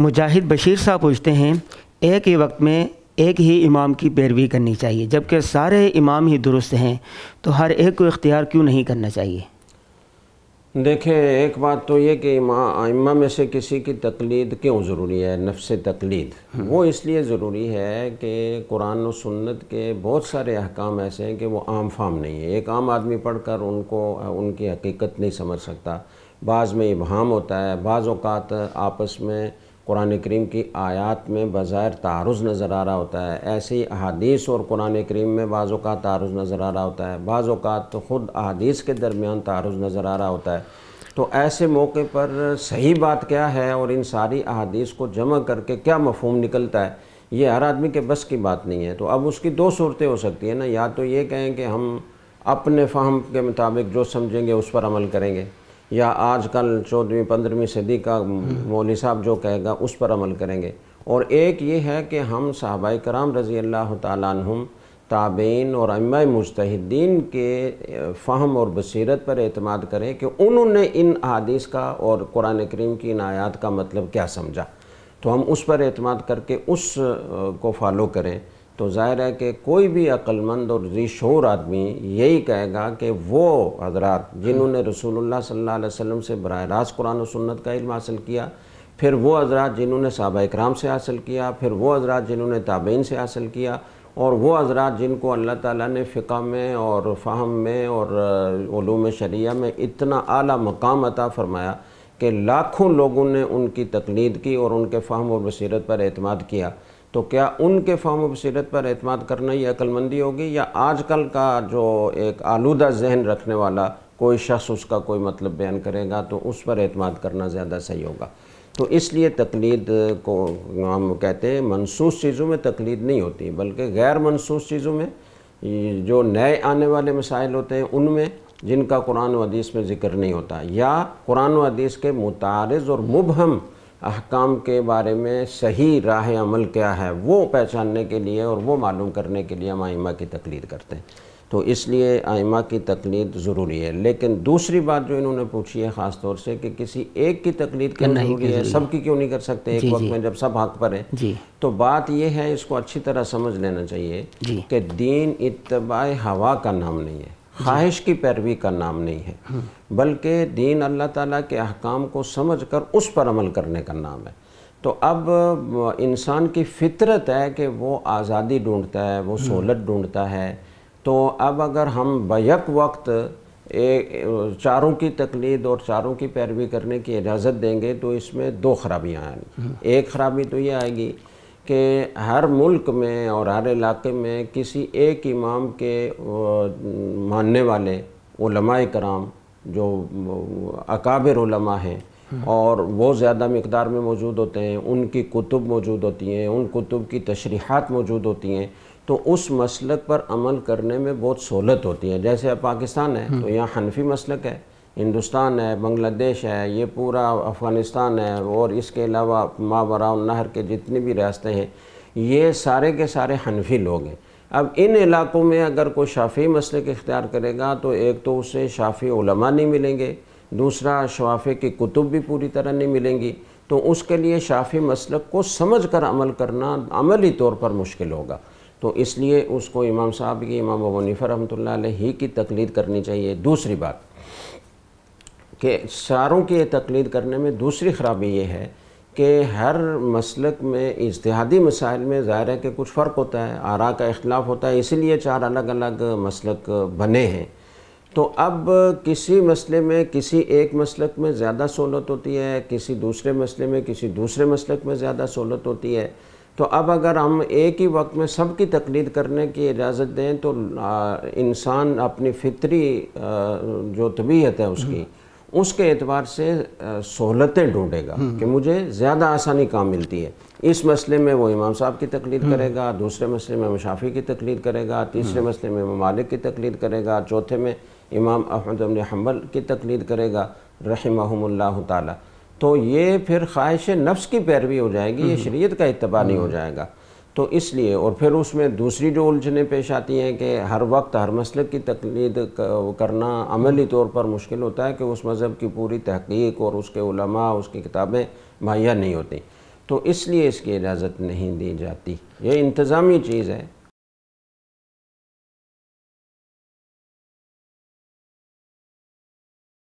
मुजाहिद बशीर साहब पूछते हैं एक ही वक्त में एक ही इमाम की पैरवी करनी चाहिए जबकि सारे इमाम ही दुरुस्त हैं तो हर एक को इख्तियार क्यों नहीं करना चाहिए देखें एक बात तो ये कि इमा में से किसी की तकलीद क्यों ज़रूरी है नफ्स तकलीद हम्म। वो इसलिए ज़रूरी है कि कुरान और सुन्नत के बहुत सारे अहकाम ऐसे हैं कि वो आम फाम नहीं है एक आम आदमी पढ़ कर उनको उनकी हकीकत नहीं समझ सकता बाज़ में इबहम होता है बाज़ अवत आपस में कुरान करीम की आयत में बज़ाहिर तारज़ नज़र आ रहा होता है ऐसी अहादीस और कुरान करीम में बाज़ का तारज़ नज़र आ रहा होता है बाज़ अवत तो ख़ुद अहादीस के दरमियान तारज़ नज़र आ रहा होता है तो ऐसे मौके पर सही बात क्या है और इन सारी अहादीस को जमा करके क्या मफहम निकलता है ये हर आदमी के बस की बात नहीं है तो अब उसकी दो सूरतें हो सकती हैं ना या तो ये कहें कि हम अपने फ़हम के मुताबिक जो समझेंगे उस पर अमल करेंगे या आजकल चौदहवीं पंद्रहवीं सदी का मौली साहब जो कहेगा उस पर अमल करेंगे और एक ये है कि हम साहबा कराम रज़ी अल्लाह तुम ताबेन और अम्मा मुस्तद्दीन के फ़हम और बसीरत पर अतमाद करें कि उन्होंने इन अदीस का और कुरान करीम की इन आयात का मतलब क्या समझा तो हम उस पर अतमाद करके उस को फॉलो करें तो ज़ाहिर है कि कोई भी अक्लमंद और रिशोर आदमी यही कहेगा कि वो हजरात जिन्होंने रसूलुल्लाह सल्लल्लाहु अलैहि वसल्लम से बरह रास्त कुरान और सुन्नत का इल्म हासिल किया फिर वो हजरात जिन्होंने सहाबा इक्राम से हासिल किया फिर वो हजरात जिन्होंने ताबेन से हासिल किया और वो हजरात जिनको अल्लाह ताला ने फ़िका में और फ़हम में और ूम शरिया में इतना आला मकाम अता फ़रमाया कि लाखों लोगों ने उनकी तकलीद की और उनके फ़हम और बसीरत पर अतमाद किया तो क्या उनके फॉर्म ऑफ सीरत पर अतमाद करना ही अक्लमंदी होगी या आजकल का जो एक आलूदा जहन रखने वाला कोई शख्स उसका कोई मतलब बयान करेगा तो उस पर अतमाद करना ज़्यादा सही होगा तो इसलिए तकलीद को हम कहते हैं मनसूस चीज़ों में तकलीद नहीं होती बल्कि गैर मनसूस चीज़ों में जो नए आने वाले मसाइल होते हैं उनमें जिनका कुरान हदीस में ज़िक्र नहीं होता या कुरान हदीस के मुतारज़ और मुबहम अहकाम के बारे में सही राह अमल क्या है वो पहचानने के लिए और वो मालूम करने के लिए हम आइमा की तकलीद करते हैं तो इसलिए आइमा की तकलीद ज़रूरी है लेकिन दूसरी बात जो इन्होंने पूछी है ख़ास तौर से कि किसी एक की तकलीद क्यों नहीं ज़रूरी है सब की क्यों नहीं कर सकते एक वक्त में जब सब हक पर है तो बात यह है इसको अच्छी तरह समझ लेना चाहिए कि दीन इतबा हवा का नाम नहीं है ख्वाहिश की पैरवी का नाम नहीं है हम्म। बल्कि दीन अल्लाह ताला के अहकाम को समझकर उस पर अमल करने का नाम है तो अब इंसान की फितरत है कि वो आज़ादी ढूंढता है वो हम्म। सहूलत ढूंढता है तो अब अगर हम बक वक्त एक चारों की तकलीद और चारों की पैरवी करने की इजाज़त देंगे तो इसमें दो खराबियाँ आएंगी हम्म। एक खराबी तो ये आएगी कि हर मुल्क में और हर इलाके में किसी एक इमाम के मानने वाले कराम जो अकाबिर हैं और वो ज़्यादा मकदार में मौजूद होते हैं उनकी कुतुब मौजूद होती हैं उन कुतुब की तशरीहत मौजूद होती हैं तो उस मसलक पर अमल करने में बहुत सहूलत होती है जैसे अब पाकिस्तान है हम्म। तो यहाँ हनफी मसलक है हिंदुस्तान है बांग्लादेश है ये पूरा अफ़गानिस्तान है और इसके अलावा मावरा नहर के जितने भी रास्ते हैं ये सारे के सारे हनफी लोग हैं अब इन इलाक़ों में अगर कोई शाफी मसले के इख्तियार करेगा तो एक तो उसे शाफी उलमा नहीं मिलेंगे दूसरा शवाफ़े की कुतुब भी पूरी तरह नहीं मिलेंगी तो उसके लिए शाफी मसलक को समझ कर अमल करना अमली तौर पर मुश्किल होगा तो इसलिए उसको इमाम साहब की इमाम वनीफ़र रहमत ही की तकलीद करनी चाहिए दूसरी बात कि सारों की तकलीद करने में दूसरी ख़राबी ये है कि हर मसलक में इजतहादी मसाइल में ज़ाहिर है कि कुछ फ़र्क होता है आरा का अख्तिलाफ होता है इसीलिए चार अलग अलग मसलक बने हैं तो अब किसी मसले में किसी एक मसलक में ज़्यादा सहूलत होती है किसी दूसरे मसले में किसी दूसरे मसलक में ज़्यादा सहूलत होती है तो अब अगर हम एक ही वक्त में सब की तकलीद करने की इजाज़त दें तो इंसान अपनी फितरी जो तबीयत है उसकी उसके एतबार से सहूलतें ढूंढेगा हम्म। कि मुझे ज़्यादा आसानी कहाँ मिलती है इस मसले में वो इमाम साहब की तकलीद हम्म। करेगा दूसरे मसले में मुशाफी की तकलीद करेगा तीसरे हम्म। मसले में ममालिक की तकलीद करेगा चौथे में इमाम अहमद अबन हम्बल की तकलीद करेगा रही ताली तो ये फिर ख्वाहिश नफ्स की पैरवी हो जाएगी ये शरीयत का इतबा नहीं हो जाएगा तो इसलिए और फिर उसमें दूसरी जो उलझने पेश आती हैं कि हर वक्त हर मसल की तकलीद करना अमली हम्म। तौर पर मुश्किल होता है कि उस मज़हब की पूरी तहकीक और उसके उलमा उसकी किताबें मुहैया नहीं होती तो इसलिए इसकी इजाज़त नहीं दी जाती ये इंतज़ामी चीज़ है